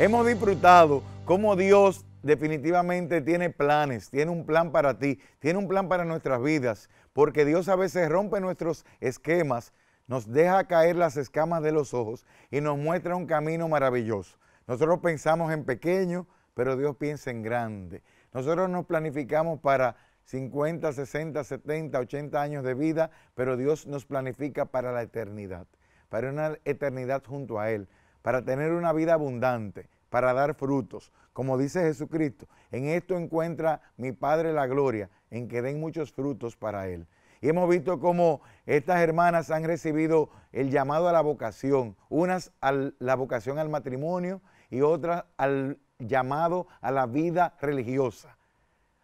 Hemos disfrutado cómo Dios definitivamente tiene planes, tiene un plan para ti, tiene un plan para nuestras vidas, porque Dios a veces rompe nuestros esquemas, nos deja caer las escamas de los ojos y nos muestra un camino maravilloso. Nosotros pensamos en pequeño, pero Dios piensa en grande. Nosotros nos planificamos para 50, 60, 70, 80 años de vida, pero Dios nos planifica para la eternidad, para una eternidad junto a Él para tener una vida abundante, para dar frutos. Como dice Jesucristo, en esto encuentra mi Padre la gloria, en que den muchos frutos para Él. Y hemos visto cómo estas hermanas han recibido el llamado a la vocación, unas a la vocación al matrimonio y otras al llamado a la vida religiosa,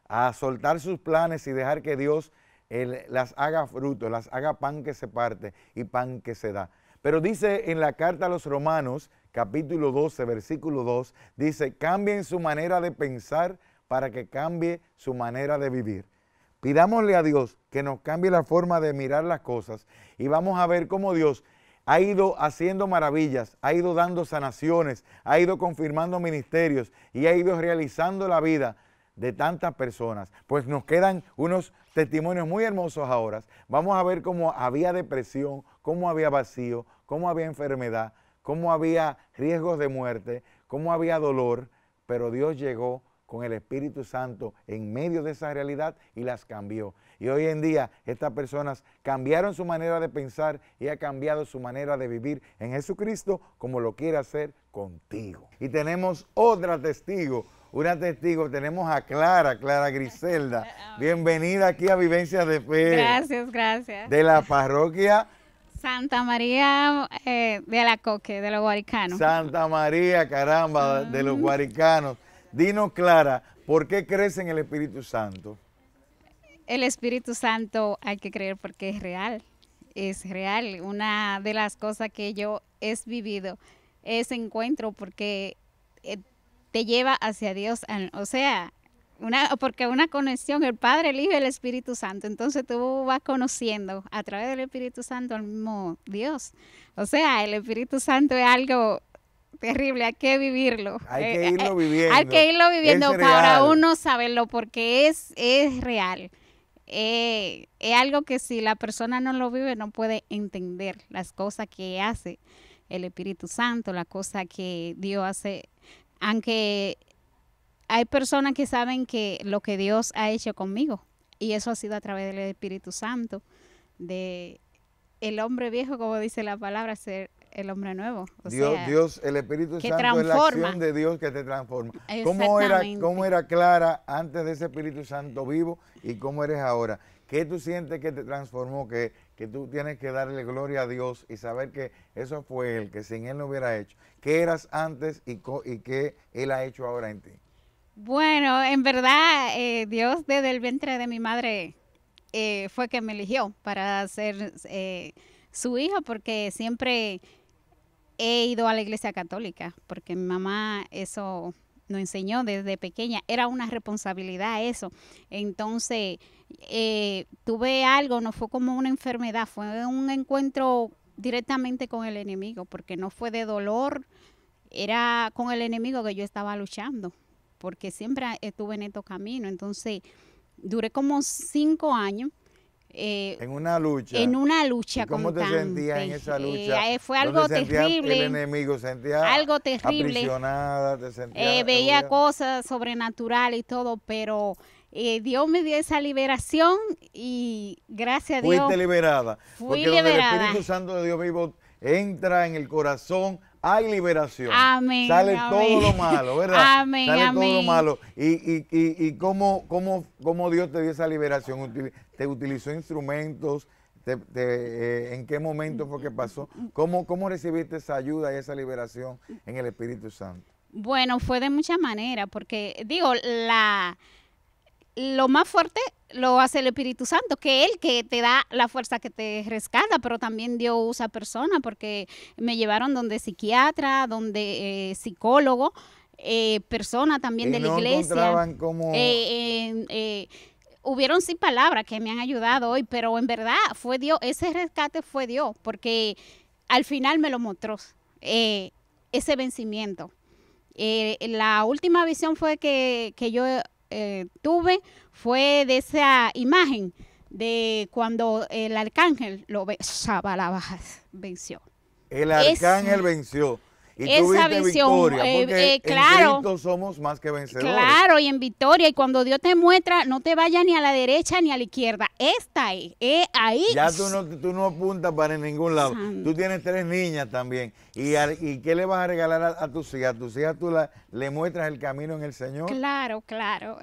a soltar sus planes y dejar que Dios eh, las haga frutos, las haga pan que se parte y pan que se da. Pero dice en la carta a los Romanos, capítulo 12, versículo 2, dice, cambien su manera de pensar para que cambie su manera de vivir. Pidámosle a Dios que nos cambie la forma de mirar las cosas y vamos a ver cómo Dios ha ido haciendo maravillas, ha ido dando sanaciones, ha ido confirmando ministerios y ha ido realizando la vida de tantas personas. Pues nos quedan unos testimonios muy hermosos ahora. Vamos a ver cómo había depresión, cómo había vacío, cómo había enfermedad, cómo había riesgos de muerte, cómo había dolor, pero Dios llegó con el Espíritu Santo en medio de esa realidad y las cambió. Y hoy en día estas personas cambiaron su manera de pensar y ha cambiado su manera de vivir en Jesucristo como lo quiere hacer contigo. Y tenemos otra testigo, una testigo, tenemos a Clara, Clara Griselda. Bienvenida aquí a Vivencia de Fe. Gracias, gracias. De la parroquia Santa María eh, de la Coque, de los Guaricanos. Santa María, caramba, de los ah. Guaricanos. Dinos, Clara, ¿por qué crees en el Espíritu Santo? El Espíritu Santo hay que creer porque es real, es real. Una de las cosas que yo he vivido es encuentro porque eh, te lleva hacia Dios, o sea, una, porque una conexión, el Padre, elige el Espíritu Santo. Entonces tú vas conociendo a través del Espíritu Santo al mismo Dios. O sea, el Espíritu Santo es algo terrible, hay que vivirlo. Hay eh, que eh, irlo eh, viviendo. Hay que irlo viviendo para uno saberlo, porque es, es real. es algo que si la persona no lo vive, no puede entender las cosas que hace el Espíritu Santo, las cosas que Dios hace. Aunque hay personas que saben que lo que Dios ha hecho conmigo, y eso ha sido a través del Espíritu Santo, de el hombre viejo, como dice la palabra, ser el hombre nuevo. Dios, Dios, el Espíritu Santo es la acción de Dios que te transforma. ¿Cómo era, ¿Cómo era Clara antes de ese Espíritu Santo vivo y cómo eres ahora? ¿Qué tú sientes que te transformó? Que, que tú tienes que darle gloria a Dios y saber que eso fue Él, que sin Él no hubiera hecho. ¿Qué eras antes y, y qué Él ha hecho ahora en ti? Bueno, en verdad, eh, Dios desde el vientre de mi madre eh, fue que me eligió para ser eh, su hijo, porque siempre he ido a la iglesia católica, porque mi mamá eso nos enseñó desde pequeña, era una responsabilidad eso. Entonces, tuve algo, no fue como una enfermedad, fue un encuentro directamente con el enemigo, porque no fue de dolor, era con el enemigo que yo estaba luchando porque siempre estuve en estos caminos. Entonces, duré como cinco años. Eh, en una lucha. En una lucha ¿Cómo te sentías en esa lucha? Eh, fue algo terrible. El enemigo sentía algo terrible. Aprisionada, te eh, veía cosas sobrenaturales y todo, pero Dios me dio esa liberación y gracias a Dios. Fuiste liberada. Fui porque liberada. Donde el Espíritu Santo de Dios vivo entra en el corazón hay liberación. Amén. Sale todo lo malo, ¿verdad? Sale todo lo malo. Y, y, y, y cómo, cómo, cómo, Dios te dio esa liberación. Te utilizó instrumentos. Eh, ¿En qué momento fue que pasó? ¿Cómo, ¿Cómo recibiste esa ayuda y esa liberación en el Espíritu Santo? Bueno, fue de muchas maneras, porque digo, la, lo más fuerte lo hace el Espíritu Santo, que él que te da la fuerza que te rescata, pero también Dios usa personas, porque me llevaron donde psiquiatra, donde eh, psicólogo, eh, persona también de la iglesia. Como... Eh, hubieron sin palabras que me han ayudado hoy, pero en verdad fue Dios, ese rescate fue Dios, porque al final me lo mostró, ese vencimiento. la última visión fue que, que, yo eh, tuve fue de esa imagen de cuando el arcángel lo ve, venció. El arcángel venció. Y esa Victoria, eh, eh, claro. En somos más que vencedores. Claro, y en victoria. Y cuando Dios te muestra, no te vayas ni a la derecha ni a la izquierda. está ahí es eh, ahí. Ya tú no, tú no apuntas para ningún lado. Tú tienes tres niñas también. ¿Y, y qué le vas a regalar a, tus hijas? ¿A tus hijas tú le muestras el camino en el Señor? Claro, claro.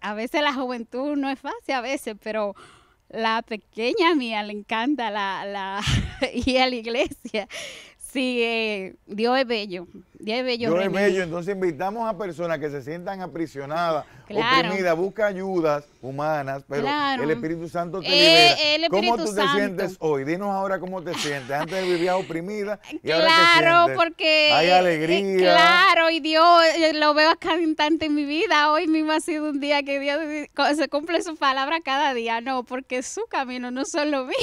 a veces la juventud no es fácil, a veces, pero la pequeña mía le encanta la, ir a la iglesia, Sí, Dios es bello. Dios es bello. Dios es bello. Entonces invitamos a personas que se sientan aprisionadas claro. oprimida, busca ayudas humanas, pero el Espíritu Santo te eh, libera. ¿Cómo tú te sientes hoy? Dinos ahora cómo te sientes. Antes vivías oprimida claro, porque hay eh, alegría. Claro, y Dios eh, lo veo cada instante en mi vida. Hoy mismo ha sido un día que Dios se cumple su palabra cada día. No, porque su camino no son los míos.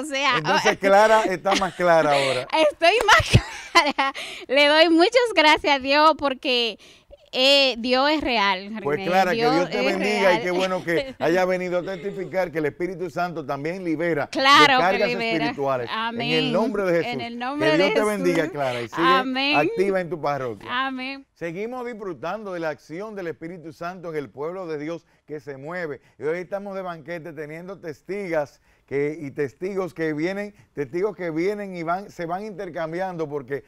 O sea, entonces Clara está más clara ahora. Estoy más clara. Le doy muchas gracias a Dios porque eh, Dios es real. Pues Clara, que Dios te bendiga y qué bueno que haya venido a testificar que el Espíritu Santo también libera cargas espirituales. En el nombre de Jesús. que Dios te bendiga, Clara, y sigue activa en tu parroquia. Seguimos disfrutando de la acción del Espíritu Santo en el pueblo de Dios que se mueve. Y hoy estamos de banquete teniendo testigas y testigos que vienen, testigos que vienen y van, se van intercambiando porque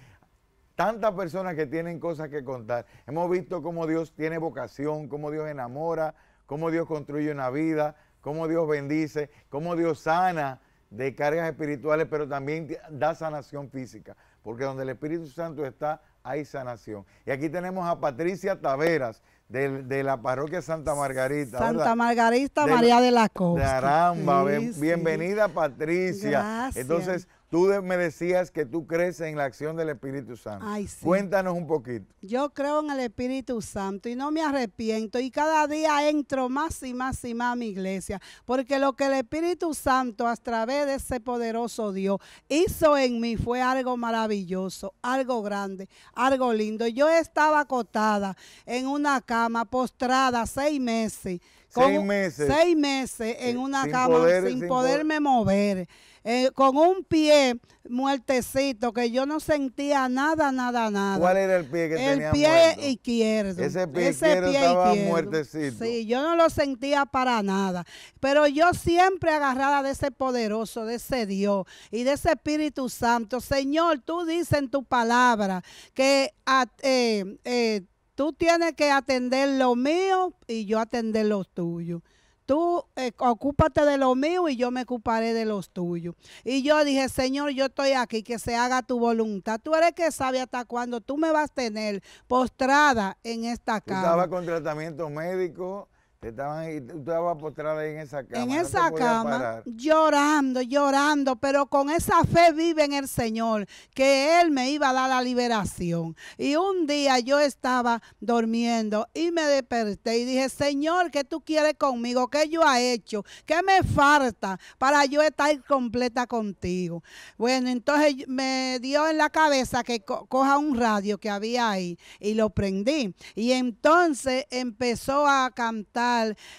tantas personas que tienen cosas que contar. Hemos visto cómo Dios tiene vocación, cómo Dios enamora, cómo Dios construye una vida, cómo Dios bendice, cómo Dios sana de cargas espirituales, pero también da sanación física, porque donde el Espíritu Santo está, hay sanación. Y aquí tenemos a Patricia Taveras, de, la parroquia Santa Margarita. Santa Margarita María de la Costa. Caramba. bienvenida Patricia. Entonces, Tú me decías que tú crees en la acción del Espíritu Santo. Cuéntanos un poquito. Yo creo en el Espíritu Santo y no me arrepiento y cada día entro más y más y más a mi iglesia, porque lo que el Espíritu Santo a través de ese poderoso Dios hizo en mí fue algo maravilloso, algo grande, algo lindo. Yo estaba acotada en una cama postrada seis meses seis meses. Seis meses en una cama sin, poderme mover. Eh, con un pie muertecito que yo no sentía nada, nada, nada. ¿Cuál era el pie que el pie izquierdo. Ese pie Ese muertecito. Sí, yo no lo sentía para nada. Pero yo siempre agarrada de ese poderoso, de ese Dios y de ese Espíritu Santo. Señor, tú dices en tu palabra que... Ah, eh, eh, Tú tienes que atender lo mío y yo atender lo tuyo. Tú eh, ocúpate de lo mío y yo me ocuparé de los tuyos. Y yo dije, Señor, yo estoy aquí, que se haga tu voluntad. Tú eres que sabe hasta cuándo tú me vas a tener postrada en esta casa. Estaba con tratamiento médico Estaban y tú estabas postrada en esa cama. En esa cama, llorando, llorando, pero con esa fe vive en el Señor, que Él me iba a dar la liberación. Y un día yo estaba durmiendo y me desperté y dije, Señor, ¿qué tú quieres conmigo? ¿Qué yo ha hecho? ¿Qué me falta para yo estar completa contigo? Bueno, entonces me dio en la cabeza que coja un radio que había ahí y lo prendí. Y entonces empezó a cantar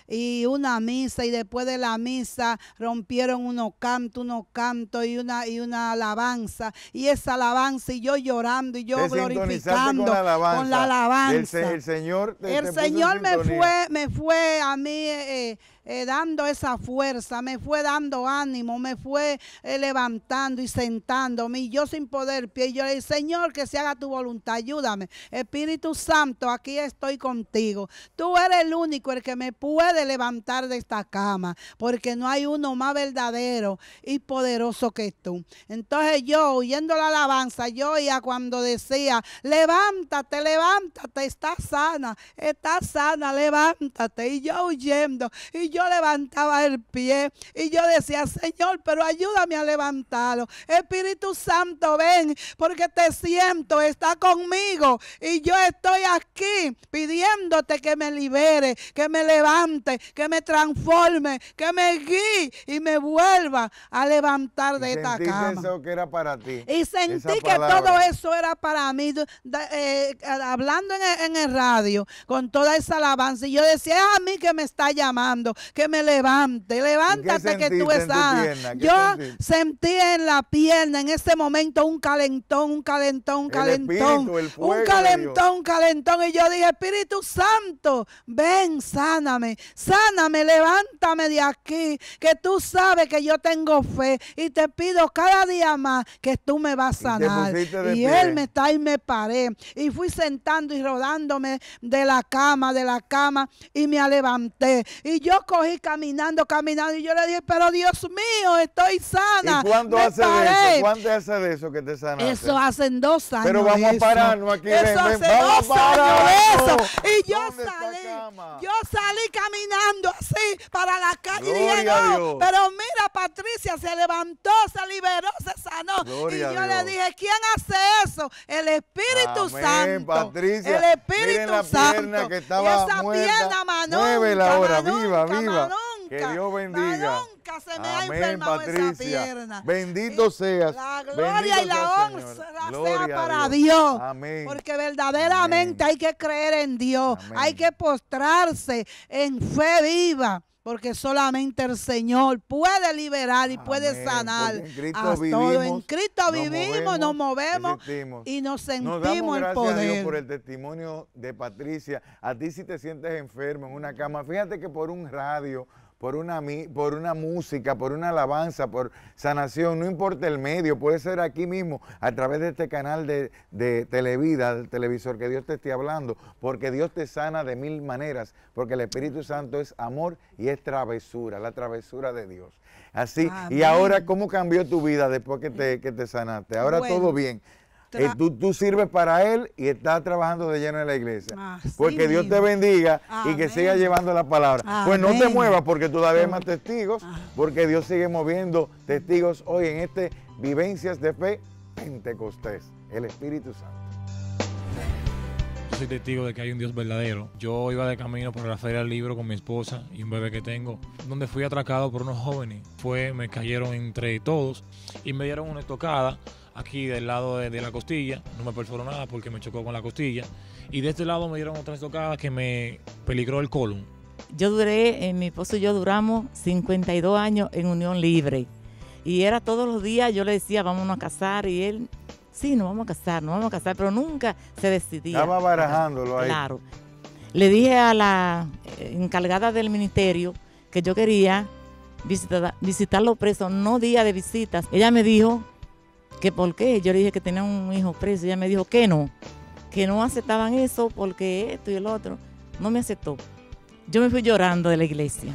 y una misa y después de la misa rompieron unos canto unos canto y una, y una alabanza y esa alabanza y yo llorando y yo glorificando con la alabanza. El, Señor, el Señor me fue, me fue a mí. Eh, eh, dando esa fuerza, me fue dando ánimo, me fue eh, levantando y sentándome. Y yo sin poder pie, yo le dije, Señor, que se haga tu voluntad, ayúdame. Espíritu Santo, aquí estoy contigo. Tú eres el único el que me puede levantar de esta cama, porque no hay uno más verdadero y poderoso que tú. Entonces yo, oyendo la alabanza, yo oía cuando decía, levántate, levántate, estás sana, estás sana, levántate. Y yo huyendo, y yo yo levantaba el pie y yo decía, Señor, pero ayúdame a levantarlo. Espíritu Santo, ven, porque te siento, está conmigo y yo estoy aquí pidiéndote que me libere, que me levante, que me transforme, que me guíe y me vuelva a levantar de esta cama. que era para ti. Y sentí que todo eso era para mí, eh, hablando en el, en el radio, con toda esa alabanza. Y yo decía, es a mí que me está llamando, que me levante. Levántate que tú estás. Yo sentí en la pierna en ese momento un calentón, un calentón, un calentón. un calentón, un calentón. Y yo dije, Espíritu Santo, ven, sáname, sáname, levántame de aquí, que tú sabes que yo tengo fe y te pido cada día más que tú me vas a sanar. Y, y él me está y me paré. Y fui sentando y rodándome de la cama, de la cama y me levanté. Y yo cogí caminando, caminando. Y yo le dije, pero Dios mío, estoy sana. ¿Y cuándo hace eso? ¿Cuándo hace de eso que te sanaste? Eso hace dos años. Pero vamos a pararnos aquí. Eso ven, hace dos años eso. Y yo salí, yo salí caminando así para la calle y dije, no, pero mira, Patricia se levantó, se liberó, se sanó. y yo le dije, ¿quién hace eso? El Espíritu Santo. El Espíritu Santo. que estaba y esa muerta. pierna, la Muévela viva que Dios bendiga. Nunca se me Amén, ha enfermado esa pierna. Bendito seas. La gloria y la honra sea para Dios. Amén. Porque verdaderamente hay que creer en Dios. Hay que postrarse en fe viva porque solamente el Señor puede liberar y puede sanar. En vivimos, todo. en Cristo vivimos, nos movemos, y nos sentimos el poder. por el testimonio de Patricia. A ti si te sientes enfermo en una cama, fíjate que por un radio por una, por una música, por una alabanza, por sanación, no importa el medio, puede ser aquí mismo, a través de este canal de, Televida, del televisor, que Dios te esté hablando, porque Dios te sana de mil maneras, porque el Espíritu Santo es amor y es travesura, la travesura de Dios. Así, y ahora, ¿cómo cambió tu vida después que te, que te sanaste? Ahora todo bien. Que eh, tú, sirves para Él y estás trabajando de lleno en la iglesia. Pues porque Dios te bendiga y que siga llevando la palabra. Pues no te muevas porque todavía hay más testigos, ah. porque Dios sigue moviendo testigos hoy en este Vivencias de Fe Pentecostés, el Espíritu Santo. Yo soy testigo de que hay un Dios verdadero. Yo iba de camino por la feria del libro con mi esposa y un bebé que tengo, donde fui atracado por unos jóvenes. me cayeron entre todos y me dieron una estocada aquí del lado de, la costilla, no me perforó nada porque me chocó con la costilla. Y de este lado me dieron otra tocadas que me peligró el colon. Yo duré, en eh, mi esposo y yo duramos 52 años en unión libre. Y era todos los días, yo le decía, vámonos a casar, y él, sí, nos vamos a casar, nos vamos a casar, pero nunca se decidía. Estaba barajándolo ahí. Claro. Le dije a la eh, encargada del ministerio que yo quería visitar, visitar los presos, no día de visitas. Ella me dijo que por qué. Yo le dije que tenía un hijo preso. Ella me dijo que no, que no aceptaban eso porque esto y el otro. No me aceptó. Yo me fui llorando de la iglesia.